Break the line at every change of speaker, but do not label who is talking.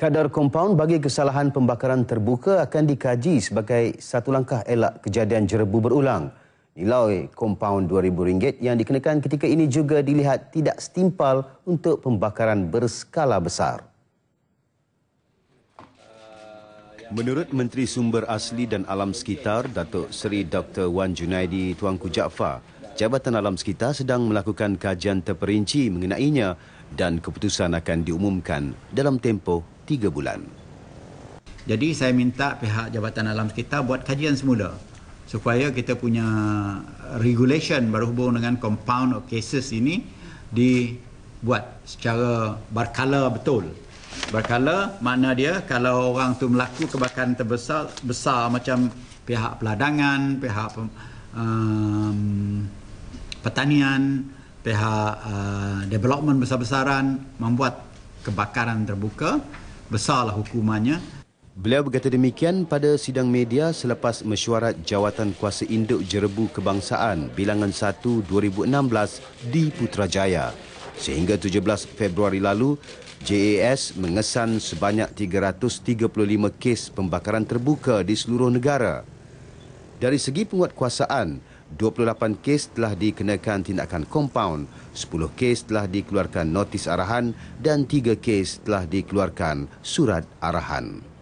Kadar kompaun bagi kesalahan pembakaran terbuka akan dikaji sebagai satu langkah elak kejadian jerebu berulang. Nilai kompaun RM2,000 yang dikenakan ketika ini juga dilihat tidak setimpal untuk pembakaran berskala besar. Menurut Menteri Sumber Asli dan Alam Sekitar, Datuk Seri Dr. Wan Junaidi Tuanku Jaafar, Jabatan Alam Sekitar sedang melakukan kajian terperinci mengenainya dan keputusan akan
diumumkan dalam tempoh tiga bulan. Jadi saya minta pihak Jabatan Alam Sekitar buat kajian semula supaya kita punya regulation berhubung dengan compound of cases ini dibuat secara berkala betul. Berkala mana dia kalau orang tu melaku kebakaran terbesar besar macam pihak peladangan, pihak um, pertanian, pihak uh, development besar-besaran membuat kebakaran terbuka besarlah hukumannya. Beliau berkata demikian pada sidang
media selepas mesyuarat jawatan kuasa induk jerebu kebangsaan bilangan 1 2016 di Putrajaya. Sehingga 17 Februari lalu, JAS mengesan sebanyak 335 kes pembakaran terbuka di seluruh negara. Dari segi penguatkuasaan, 28 kes telah dikenakan tindakan kompaun, 10 kes telah dikeluarkan notis arahan dan 3 kes telah dikeluarkan surat arahan.